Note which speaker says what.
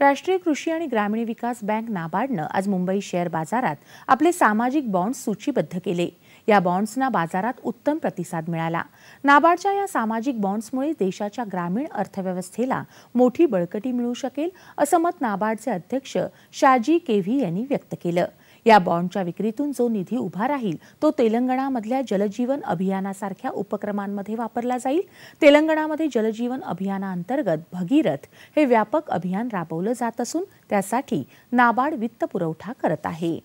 Speaker 1: राष्ट्रीय कृषी आणि ग्रामीण विकास बँक नाबार्डनं आज मुंबई शेअर बाजारात आपले सामाजिक बॉन्ड्स सूचीबद्ध केले या बॉन्ड्सना बाजारात उत्तम प्रतिसाद मिळाला नाबार्डच्या या सामाजिक बॉन्ड्समुळे देशाच्या ग्रामीण अर्थव्यवस्थेला मोठी बळकटी मिळू शकेल असं मत नाबार्डचे अध्यक्ष शाजी केव्ही यांनी व्यक्त केलं या बॉन्डच्या विक्रीतून जो निधी उभा राहील तो तेलंगणामधल्या जलजीवन अभियानासारख्या उपक्रमांमध्ये वापरला जाईल तेलंगणामध्ये जलजीवन अभियानाअंतर्गत भगीरथ हे व्यापक अभियान राबवलं जात असून त्यासाठी नाबार्ड वित्त पुरवठा करत आहे